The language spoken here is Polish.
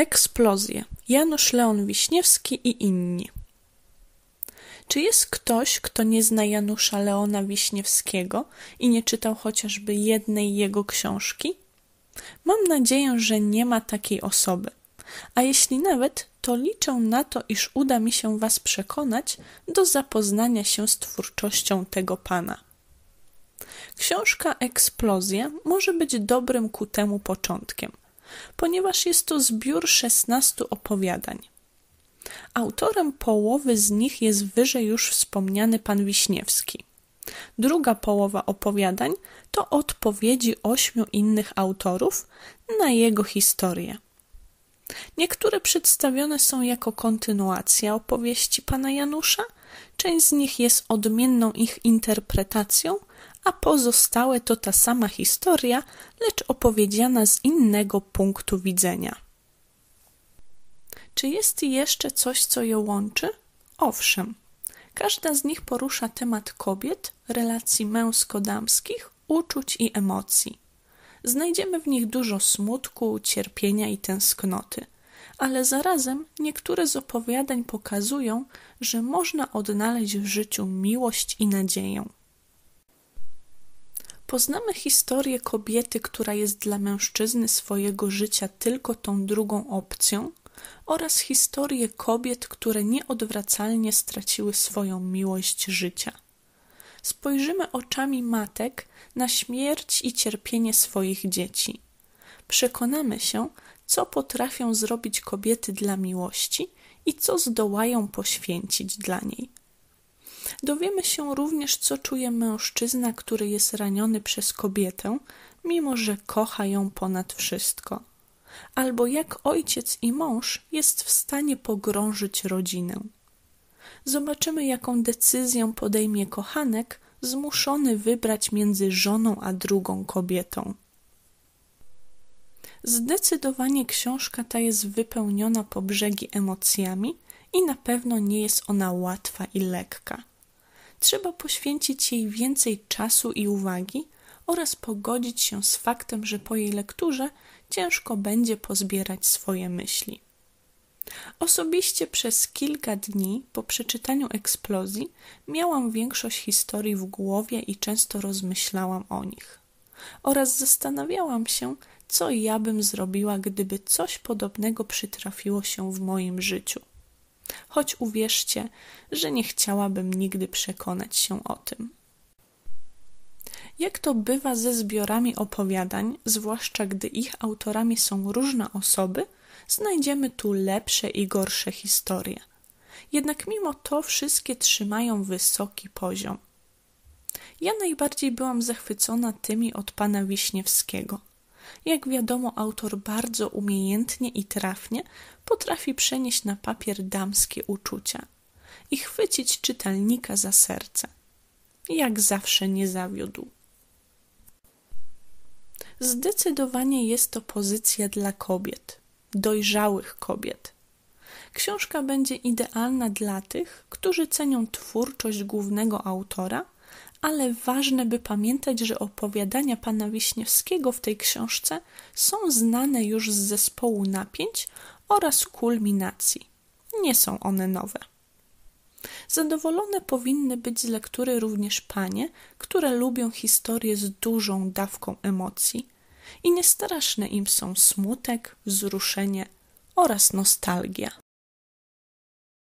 Eksplozje. Janusz Leon Wiśniewski i inni. Czy jest ktoś, kto nie zna Janusza Leona Wiśniewskiego i nie czytał chociażby jednej jego książki? Mam nadzieję, że nie ma takiej osoby. A jeśli nawet, to liczę na to, iż uda mi się Was przekonać do zapoznania się z twórczością tego pana. Książka Eksplozja może być dobrym ku temu początkiem – ponieważ jest to zbiór 16 opowiadań. Autorem połowy z nich jest wyżej już wspomniany pan Wiśniewski. Druga połowa opowiadań to odpowiedzi ośmiu innych autorów na jego historię. Niektóre przedstawione są jako kontynuacja opowieści pana Janusza, część z nich jest odmienną ich interpretacją, a pozostałe to ta sama historia, lecz opowiedziana z innego punktu widzenia. Czy jest jeszcze coś, co je łączy? Owszem, każda z nich porusza temat kobiet, relacji męsko-damskich, uczuć i emocji. Znajdziemy w nich dużo smutku, cierpienia i tęsknoty – ale zarazem niektóre z opowiadań pokazują, że można odnaleźć w życiu miłość i nadzieję. Poznamy historię kobiety, która jest dla mężczyzny swojego życia tylko tą drugą opcją, oraz historię kobiet, które nieodwracalnie straciły swoją miłość życia. Spojrzymy oczami matek na śmierć i cierpienie swoich dzieci. Przekonamy się, co potrafią zrobić kobiety dla miłości i co zdołają poświęcić dla niej. Dowiemy się również, co czuje mężczyzna, który jest raniony przez kobietę, mimo że kocha ją ponad wszystko, albo jak ojciec i mąż jest w stanie pogrążyć rodzinę. Zobaczymy, jaką decyzję podejmie kochanek zmuszony wybrać między żoną a drugą kobietą. Zdecydowanie książka ta jest wypełniona po brzegi emocjami i na pewno nie jest ona łatwa i lekka. Trzeba poświęcić jej więcej czasu i uwagi oraz pogodzić się z faktem, że po jej lekturze ciężko będzie pozbierać swoje myśli. Osobiście przez kilka dni po przeczytaniu eksplozji miałam większość historii w głowie i często rozmyślałam o nich oraz zastanawiałam się, co ja bym zrobiła, gdyby coś podobnego przytrafiło się w moim życiu. Choć uwierzcie, że nie chciałabym nigdy przekonać się o tym. Jak to bywa ze zbiorami opowiadań, zwłaszcza gdy ich autorami są różne osoby, znajdziemy tu lepsze i gorsze historie. Jednak mimo to wszystkie trzymają wysoki poziom. Ja najbardziej byłam zachwycona tymi od pana Wiśniewskiego. Jak wiadomo, autor bardzo umiejętnie i trafnie potrafi przenieść na papier damskie uczucia i chwycić czytelnika za serce. Jak zawsze nie zawiódł. Zdecydowanie jest to pozycja dla kobiet, dojrzałych kobiet. Książka będzie idealna dla tych, którzy cenią twórczość głównego autora ale ważne, by pamiętać, że opowiadania pana Wiśniewskiego w tej książce są znane już z zespołu napięć oraz kulminacji. Nie są one nowe. Zadowolone powinny być z lektury również panie, które lubią historie z dużą dawką emocji i niestraszne im są smutek, wzruszenie oraz nostalgia.